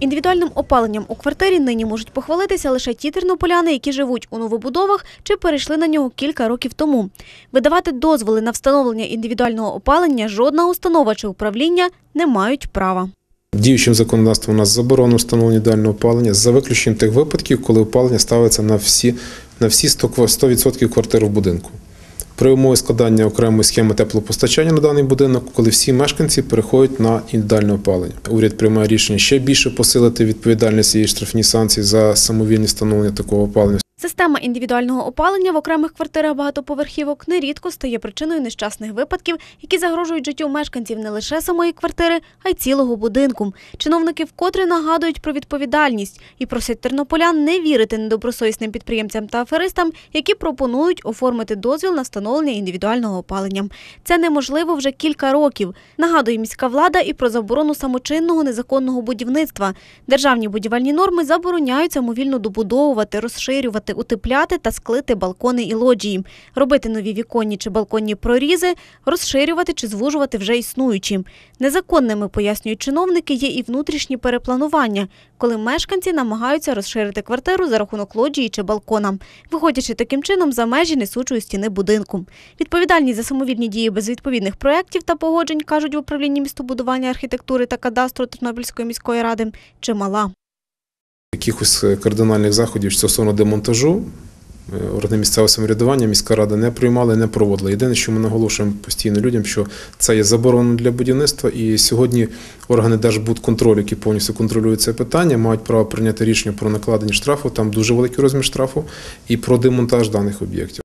Індивідуальним опаленням у квартирі нині можуть похвалитися лише ті тернополяни, які живуть у новобудовах чи перейшли на нього кілька років тому. Видавати дозволи на встановлення індивідуального опалення жодна установа чи управління не мають права. Діючим законодавством у нас заборонено встановлення індивідуального опалення за виключенням тих випадків, коли опалення ставиться на всі на всі 100% квартир в будинку. При умови складання окремої схеми теплопостачання на даний будинок, коли всі мешканці переходять на індивідуальне опалення. Уряд приймає рішення ще більше посилити відповідальність і штрафні санкції за самовільне встановлення такого опалення. Система індивідуального опалення в окремих квартирах багатоповерхівок нерідко стає причиною нещасних випадків, які загрожують життю мешканців не лише самої квартири, а й цілого будинку. Чиновники вкотре нагадують про відповідальність і просять тернополян не вірити недобросовісним підприємцям та аферистам, які пропонують оформити дозвіл на встановлення індивідуального опалення. Це неможливо вже кілька років. Нагадує міська влада і про заборону самочинного незаконного будівництва. Державні будівельні норми забороняють самовільно добудовувати, розширювати утепляти та склити балкони і лоджії, робити нові віконні чи балконні прорізи, розширювати чи звужувати вже існуючі. Незаконними пояснюють чиновники, є і внутрішні перепланування, коли мешканці намагаються розширити квартиру за рахунок лоджії чи балкона, виходячи таким чином за межі несучої стіни будинку. Відповідальність за самовільні дії без відповідних проєктів та погоджень кажуть в управлінні містобудування архітектури та кадастру Тернопільської міської ради чимала. Якихось е, кардинальних заходів стосовно демонтажу е, органи місцевого самоврядування міська рада не приймали, не проводила. Єдине, що ми наголошуємо постійно людям, що це є заборонено для будівництва, і сьогодні органи держбудконтролю, які повністю контролюють це питання, мають право прийняти рішення про накладення штрафу, там дуже великий розмір штрафу, і про демонтаж даних об'єктів.